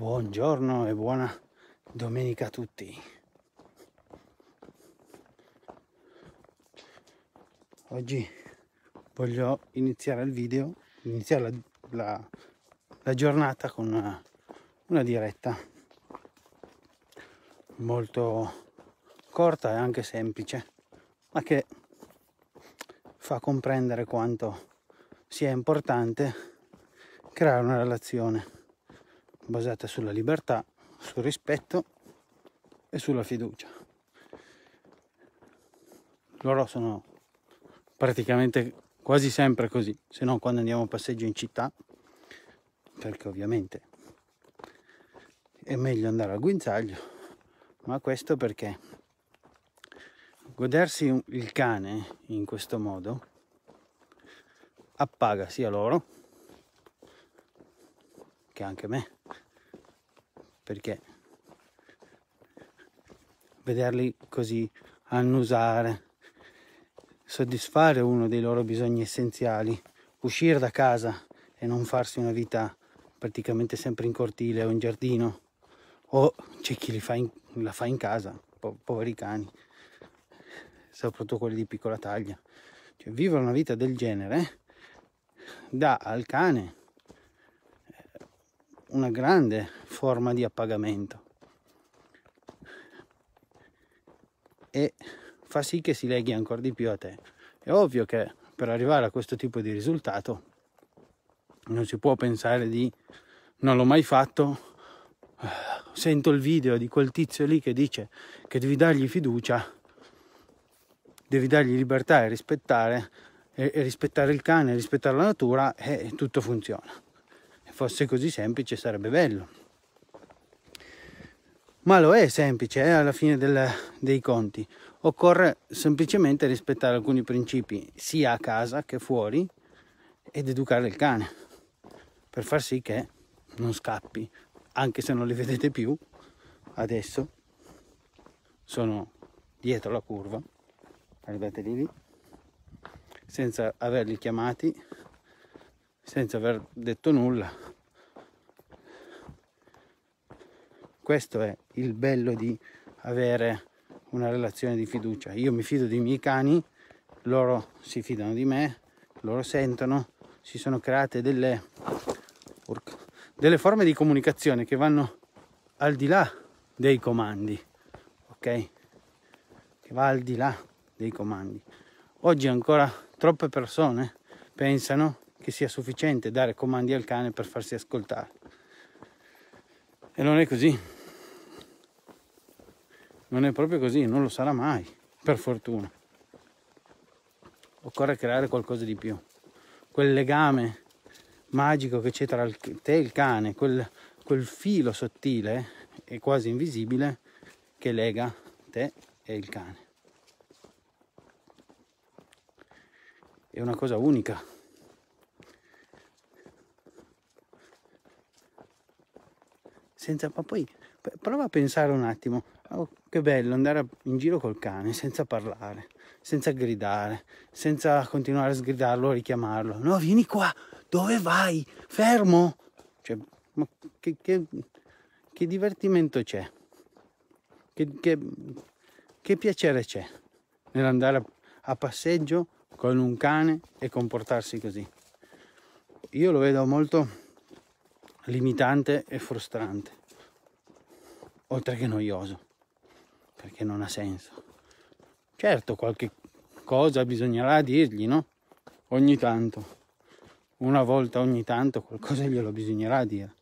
Buongiorno e buona domenica a tutti. Oggi voglio iniziare il video, iniziare la, la, la giornata con una, una diretta molto corta e anche semplice, ma che fa comprendere quanto sia importante creare una relazione basata sulla libertà, sul rispetto e sulla fiducia. Loro sono praticamente quasi sempre così, se non quando andiamo a passeggio in città, perché ovviamente è meglio andare al guinzaglio, ma questo perché godersi il cane in questo modo appaga sia loro che anche me perché vederli così annusare, soddisfare uno dei loro bisogni essenziali, uscire da casa e non farsi una vita praticamente sempre in cortile o in giardino, o c'è chi fa in, la fa in casa, po poveri cani, soprattutto quelli di piccola taglia. Cioè, vivere una vita del genere dà al cane eh, una grande forma di appagamento e fa sì che si leghi ancora di più a te. È ovvio che per arrivare a questo tipo di risultato non si può pensare di non l'ho mai fatto, sento il video di quel tizio lì che dice che devi dargli fiducia, devi dargli libertà e rispettare, e, e rispettare il cane, rispettare la natura e tutto funziona. Se fosse così semplice sarebbe bello ma lo è semplice eh, alla fine del, dei conti. Occorre semplicemente rispettare alcuni principi sia a casa che fuori ed educare il cane per far sì che non scappi, anche se non li vedete più adesso sono dietro la curva, guardateli lì, senza averli chiamati, senza aver detto nulla, Questo è il bello di avere una relazione di fiducia. Io mi fido dei miei cani, loro si fidano di me, loro sentono, si sono create delle, delle forme di comunicazione che vanno al di là dei comandi, ok? Che va al di là dei comandi. Oggi ancora troppe persone pensano che sia sufficiente dare comandi al cane per farsi ascoltare. E non è così non è proprio così, non lo sarà mai, per fortuna. Occorre creare qualcosa di più. Quel legame magico che c'è tra te e il cane, quel, quel filo sottile e quasi invisibile che lega te e il cane. È una cosa unica. Senza, ma poi prova a pensare un attimo, oh, che bello andare in giro col cane senza parlare, senza gridare, senza continuare a sgridarlo, a richiamarlo. No, vieni qua, dove vai? Fermo! Cioè, ma che, che, che divertimento c'è? Che, che, che piacere c'è nell'andare a, a passeggio con un cane e comportarsi così? Io lo vedo molto limitante e frustrante oltre che noioso, perché non ha senso. Certo, qualche cosa bisognerà dirgli, no? Ogni tanto, una volta ogni tanto qualcosa glielo bisognerà dire,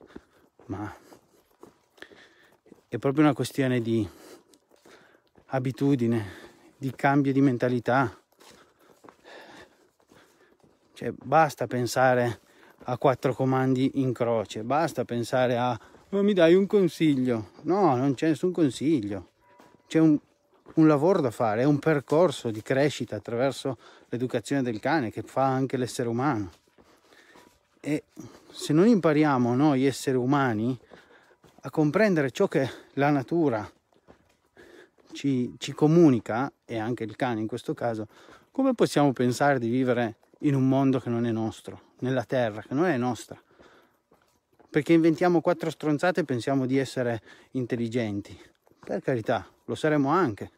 ma è proprio una questione di abitudine, di cambio di mentalità. Cioè, basta pensare a quattro comandi in croce, basta pensare a ma boh, mi dai un consiglio? No, non c'è nessun consiglio. C'è un, un lavoro da fare, è un percorso di crescita attraverso l'educazione del cane che fa anche l'essere umano. E se non impariamo noi esseri umani a comprendere ciò che la natura ci, ci comunica, e anche il cane in questo caso, come possiamo pensare di vivere in un mondo che non è nostro, nella terra che non è nostra? perché inventiamo quattro stronzate e pensiamo di essere intelligenti. Per carità, lo saremo anche,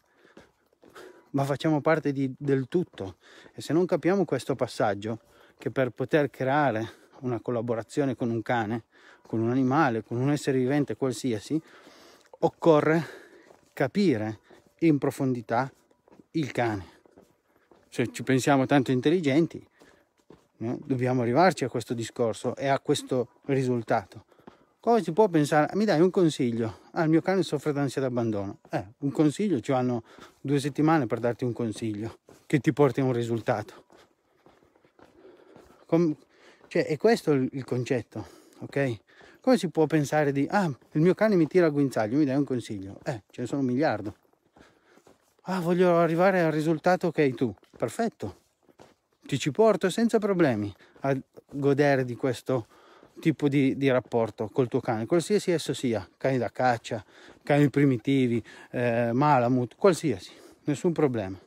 ma facciamo parte di, del tutto e se non capiamo questo passaggio, che per poter creare una collaborazione con un cane, con un animale, con un essere vivente qualsiasi, occorre capire in profondità il cane. Se ci pensiamo tanto intelligenti, eh? Dobbiamo arrivarci a questo discorso e a questo risultato. Come si può pensare? Mi dai un consiglio? Ah, il mio cane soffre d'ansia d'abbandono. Eh, un consiglio, ci vanno due settimane per darti un consiglio che ti porti a un risultato. Com- cioè, è questo il concetto, ok? Come si può pensare di, ah, il mio cane mi tira a guinzaglio, mi dai un consiglio? Eh, ce ne sono un miliardo. Ah, voglio arrivare al risultato che hai tu. Perfetto ti ci porto senza problemi a godere di questo tipo di, di, rapporto col tuo cane, qualsiasi esso sia, cani da caccia, cani primitivi, eh, malamut, qualsiasi, nessun problema.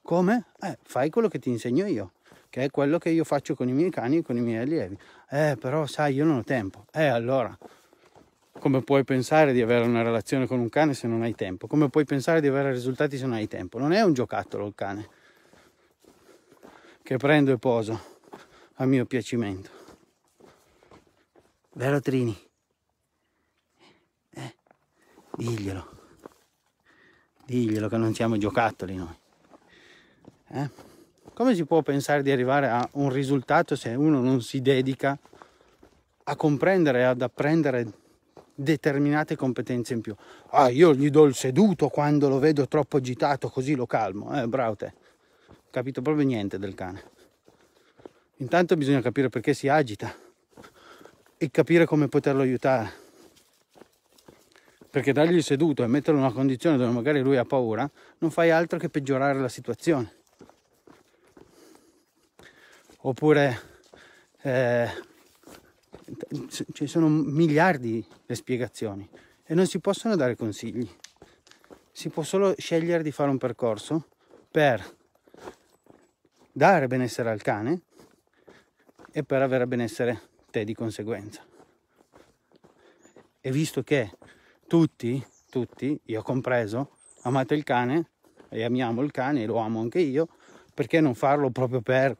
Come? Eh, fai quello che ti insegno io, che è quello che io faccio con i miei cani e con i miei allievi. Eh, però sai, io non ho tempo. Eh, allora, come puoi pensare di avere una relazione con un cane se non hai tempo? Come puoi pensare di avere risultati se non hai tempo? Non è un giocattolo il cane che prendo e poso a mio piacimento. Vero Trini? Eh, diglielo. Diglielo che non siamo giocattoli noi. Eh? Come si può pensare di arrivare a un risultato se uno non si dedica a comprendere, ad apprendere determinate competenze in più. Ah, io gli do il seduto quando lo vedo troppo agitato, così lo calmo. Eh, bravo te. Capito proprio niente del cane. Intanto bisogna capire perché si agita e capire come poterlo aiutare. Perché dargli il seduto e metterlo in una condizione dove magari lui ha paura, non fai altro che peggiorare la situazione. Oppure eh, ci sono miliardi le spiegazioni e non si possono dare consigli. Si può solo scegliere di fare un percorso per dare benessere al cane e per avere benessere te di conseguenza. E visto che tutti, tutti, io compreso, amate il cane e amiamo il cane e lo amo anche io, perché non farlo proprio per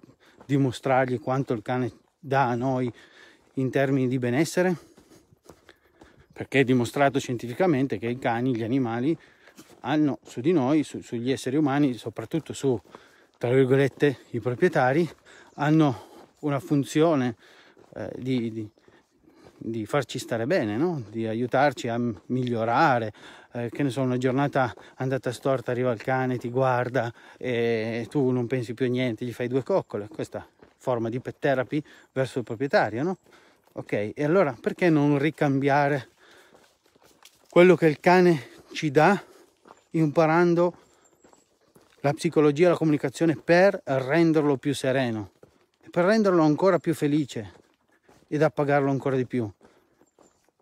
dimostrargli quanto il cane dà a noi in termini di benessere? Perché è dimostrato scientificamente che i cani, gli animali, hanno su di noi, su, sugli esseri umani, soprattutto su, tra virgolette, i proprietari, hanno una funzione eh, di, di, di, farci stare bene, no? di aiutarci a migliorare. Eh, che ne so, una giornata andata storta, arriva il cane, ti guarda e tu non pensi più a niente, gli fai due coccole. Questa forma di pet therapy verso il proprietario, no? Ok, e allora perché non ricambiare quello che il cane ci dà imparando la psicologia e la comunicazione per renderlo più sereno, per renderlo ancora più felice ed appagarlo ancora di più.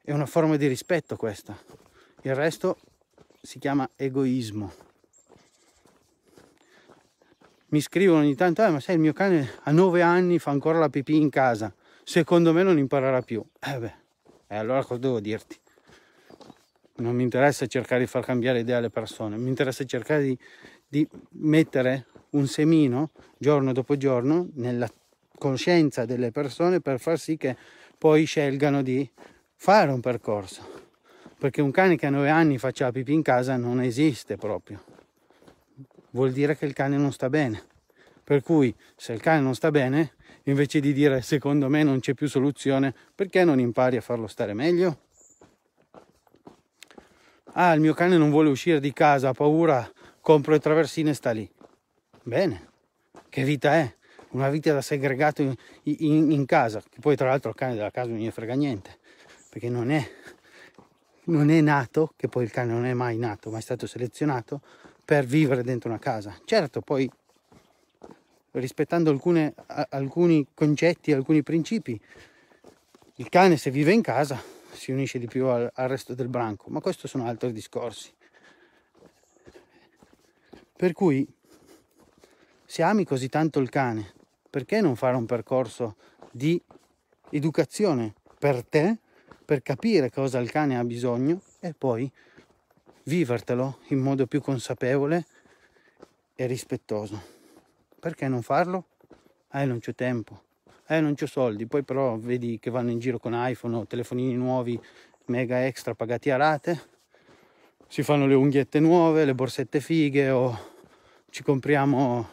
È una forma di rispetto questa. Il resto si chiama egoismo mi scrivono ogni tanto, eh, ma sai il mio cane a 9 anni fa ancora la pipì in casa, secondo me non imparerà più. Eh beh, eh, allora cosa devo dirti? Non mi interessa cercare di far cambiare idea alle persone, mi interessa cercare di, di mettere un semino giorno dopo giorno nella coscienza delle persone per far sì che poi scelgano di fare un percorso. Perché un cane che a 9 anni faccia la pipì in casa non esiste proprio vuol dire che il cane non sta bene. Per cui se il cane non sta bene, invece di dire secondo me non c'è più soluzione, perché non impari a farlo stare meglio? Ah, il mio cane non vuole uscire di casa, ha paura, compro le traversine e sta lì. Bene, che vita è? Una vita da segregato in, in, in casa, che poi tra l'altro il cane della casa non gli frega niente, perché non è, non è nato, che poi il cane non è mai nato, ma è stato selezionato per vivere dentro una casa. Certo, poi rispettando alcune, alcuni concetti, alcuni principi, il cane se vive in casa si unisce di più al, al resto del branco, ma questi sono altri discorsi. Per cui, se ami così tanto il cane, perché non fare un percorso di educazione per te, per capire cosa il cane ha bisogno e poi vivertelo in modo più consapevole e rispettoso. Perché non farlo? Eh, non c'è tempo, eh, non c'ho soldi, poi però vedi che vanno in giro con iPhone o telefonini nuovi, mega extra pagati a rate, si fanno le unghiette nuove, le borsette fighe o ci compriamo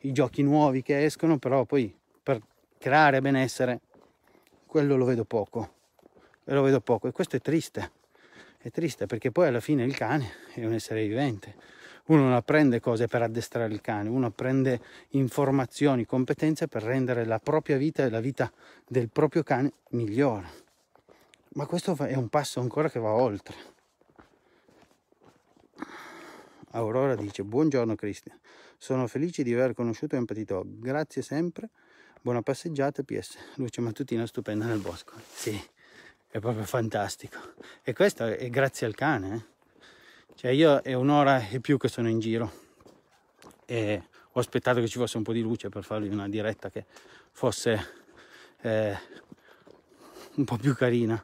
i giochi nuovi che escono, però poi per creare benessere quello lo vedo poco, e lo vedo poco e questo è triste. È triste perché poi alla fine il cane è un essere vivente. Uno non apprende cose per addestrare il cane, uno apprende informazioni, competenze per rendere la propria vita e la vita del proprio cane migliore. Ma questo è un passo ancora che va oltre. Aurora dice: Buongiorno Cristian, sono felice di aver conosciuto Empatito. Grazie sempre. Buona passeggiata, PS. Luce mattutina stupenda nel bosco. Sì è proprio fantastico. E questo è grazie al cane. Eh? Cioè io è un'ora e più che sono in giro e ho aspettato che ci fosse un po' di luce per farvi una diretta che fosse eh, un po' più carina.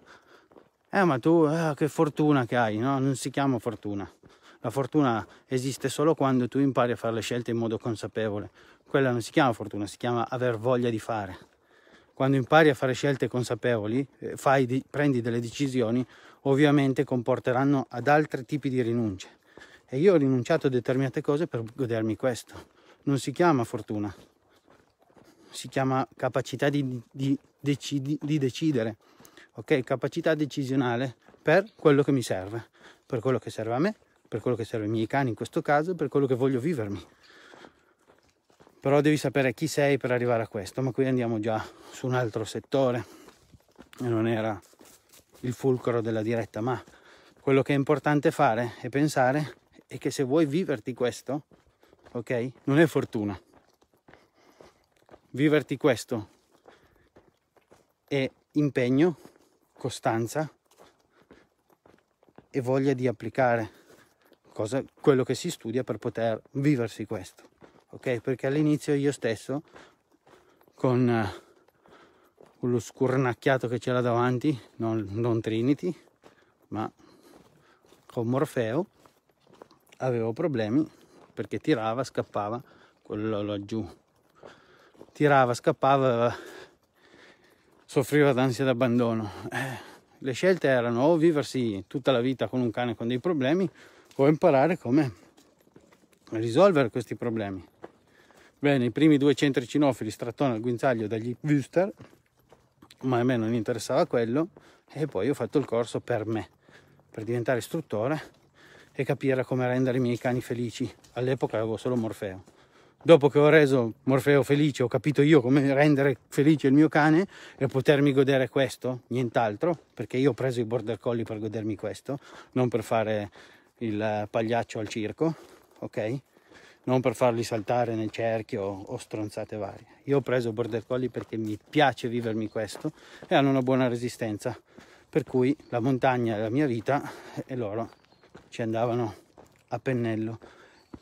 Eh ma tu eh, che fortuna che hai, no? Non si chiama fortuna. La fortuna esiste solo quando tu impari a fare le scelte in modo consapevole. Quella non si chiama fortuna, si chiama aver voglia di fare quando impari a fare scelte consapevoli, eh, fai, prendi delle decisioni, ovviamente comporteranno ad altri tipi di rinunce. E io ho rinunciato a determinate cose per godermi questo. Non si chiama fortuna, si chiama capacità di, di, decidi, di decidere, ok? Capacità decisionale per quello che mi serve, per quello che serve a me, per quello che serve ai miei cani in questo caso, per quello che voglio vivermi però devi sapere chi sei per arrivare a questo, ma qui andiamo già su un altro settore e non era il fulcro della diretta, ma quello che è importante fare e pensare è che se vuoi viverti questo, ok? Non è fortuna. Viverti questo è impegno, costanza e voglia di applicare cosa, quello che si studia per poter viversi questo ok? Perché all'inizio io stesso con eh, quello scurnacchiato che c'era davanti, non, non Trinity, ma con Morfeo, avevo problemi perché tirava, scappava, quello laggiù, tirava, scappava, soffriva d'ansia d'abbandono. Eh, le scelte erano o viversi tutta la vita con un cane con dei problemi o imparare come risolvere questi problemi. Bene, i primi due centri cinofili, strattone al guinzaglio dagli Wüster, ma a me non interessava quello e poi ho fatto il corso per me, per diventare istruttore e capire come rendere i miei cani felici. All'epoca avevo solo Morfeo. Dopo che ho reso Morfeo felice, ho capito io come rendere felice il mio cane e potermi godere questo, nient'altro, perché io ho preso i border collie per godermi questo, non per fare il pagliaccio al circo, ok? non per farli saltare nel cerchio o stronzate varie. Io ho preso border collie perché mi piace vivermi questo e hanno una buona resistenza, per cui la montagna è la mia vita e loro ci andavano a pennello.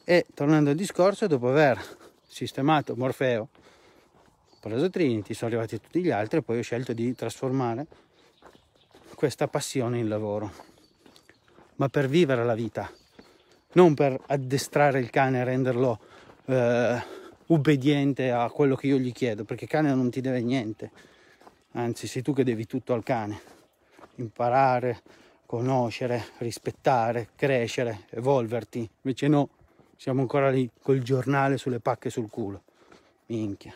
E tornando al discorso, dopo aver sistemato Morfeo, ho preso Trinity, sono arrivati tutti gli altri e poi ho scelto di trasformare questa passione in lavoro, ma per vivere la vita, non per addestrare il cane e renderlo eh, obbediente a quello che io gli chiedo, perché il cane non ti deve niente, anzi sei tu che devi tutto al cane, imparare, conoscere, rispettare, crescere, evolverti, invece no, siamo ancora lì col giornale sulle pacche sul culo, minchia.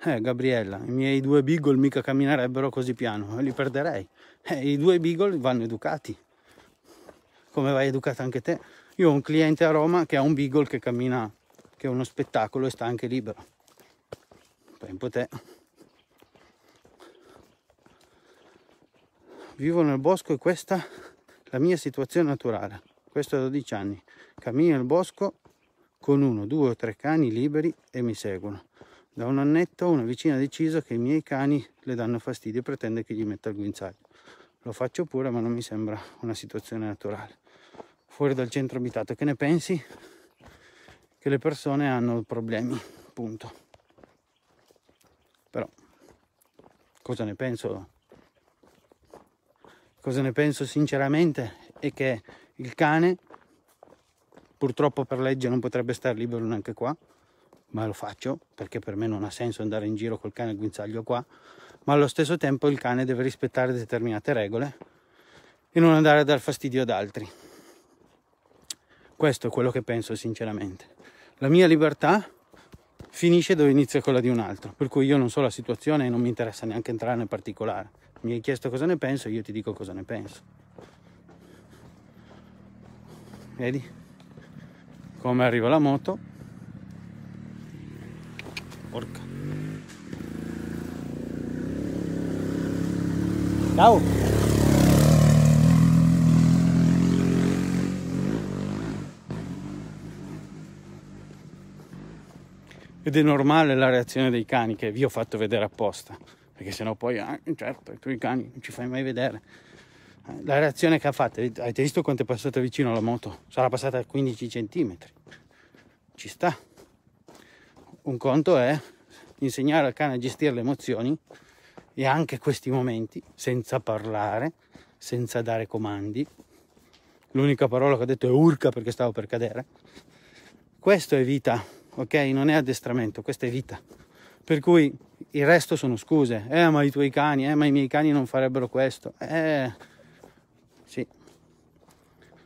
Eh, Gabriella, i miei due beagle mica camminerebbero così piano, li perderei. Eh, I due beagle vanno educati, come vai educata anche te. Io ho un cliente a Roma che ha un beagle che cammina, che è uno spettacolo e sta anche libero. Tempo te. Vivo nel bosco e questa è la mia situazione naturale. Questo a 12 anni. Cammino nel bosco con uno, due o tre cani liberi e mi seguono. Da un annetto una vicina ha deciso che i miei cani le danno fastidio e pretende che gli metta il guinzaglio. Lo faccio pure, ma non mi sembra una situazione naturale. Fuori dal centro abitato, che ne pensi? Che le persone hanno problemi, punto. Però, cosa ne penso? Cosa ne penso sinceramente è che il cane, purtroppo per legge non potrebbe stare libero neanche qua, ma lo faccio perché per me non ha senso andare in giro col cane al guinzaglio qua, ma allo stesso tempo il cane deve rispettare determinate regole e non andare a dar fastidio ad altri. Questo è quello che penso sinceramente. La mia libertà finisce dove inizia quella di un altro, per cui io non so la situazione e non mi interessa neanche entrare nel particolare. Mi hai chiesto cosa ne penso, io ti dico cosa ne penso. Vedi? Come arriva la moto, Porca. Ciao. Ed è normale la reazione dei cani che vi ho fatto vedere apposta, perché sennò poi, ah, certo, tu i cani non ci fai mai vedere. Eh, la reazione che ha fatto, avete visto quanto è passata vicino alla moto? Sarà passata a 15 centimetri. Ci sta un conto è insegnare al cane a gestire le emozioni e anche questi momenti senza parlare, senza dare comandi. L'unica parola che ho detto è urca perché stavo per cadere. Questo è vita, ok? Non è addestramento, questa è vita. Per cui il resto sono scuse. Eh, ma i tuoi cani, eh, ma i miei cani non farebbero questo. Eh, sì.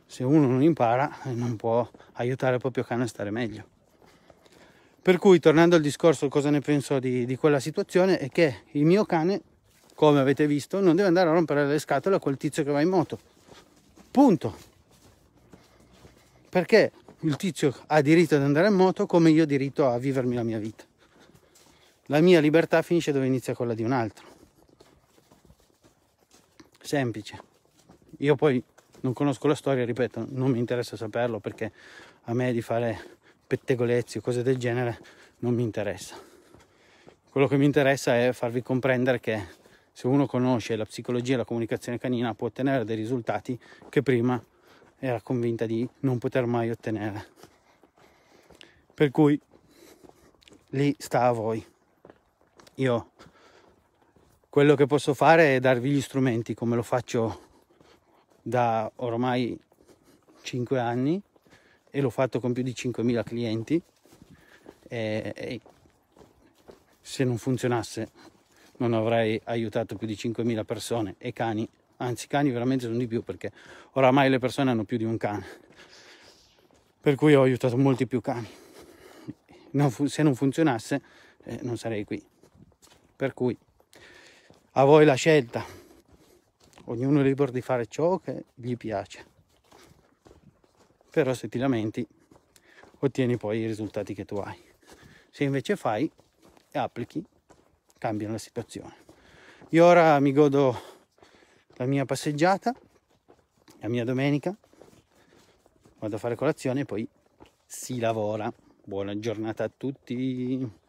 Se uno non impara, non può aiutare il proprio cane a stare meglio. Per cui, tornando al discorso, cosa ne penso di, di quella situazione, è che il mio cane, come avete visto, non deve andare a rompere le scatole a quel tizio che va in moto. Punto. Perché il tizio ha diritto ad andare in moto come io ho diritto a vivermi la mia vita. La mia libertà finisce dove inizia quella di un altro. Semplice. Io poi non conosco la storia, ripeto, non mi interessa saperlo perché a me di fare pettegolezzi o cose del genere non mi interessa. Quello che mi interessa è farvi comprendere che se uno conosce la psicologia e la comunicazione canina può ottenere dei risultati che prima era convinta di non poter mai ottenere. Per cui lì sta a voi. Io quello che posso fare è darvi gli strumenti come lo faccio da ormai 5 anni e l'ho fatto con più di 5.000 clienti e, e se non funzionasse non avrei aiutato più di 5.000 persone e cani, anzi cani veramente sono di più perché oramai le persone hanno più di un cane, per cui ho aiutato molti più cani. Non fu- se non funzionasse eh, non sarei qui. Per cui a voi la scelta, ognuno è libero di fare ciò che gli piace però se ti lamenti ottieni poi i risultati che tu hai. Se invece fai e applichi, cambiano la situazione. Io ora mi godo la mia passeggiata, la mia domenica, vado a fare colazione e poi si lavora. Buona giornata a tutti.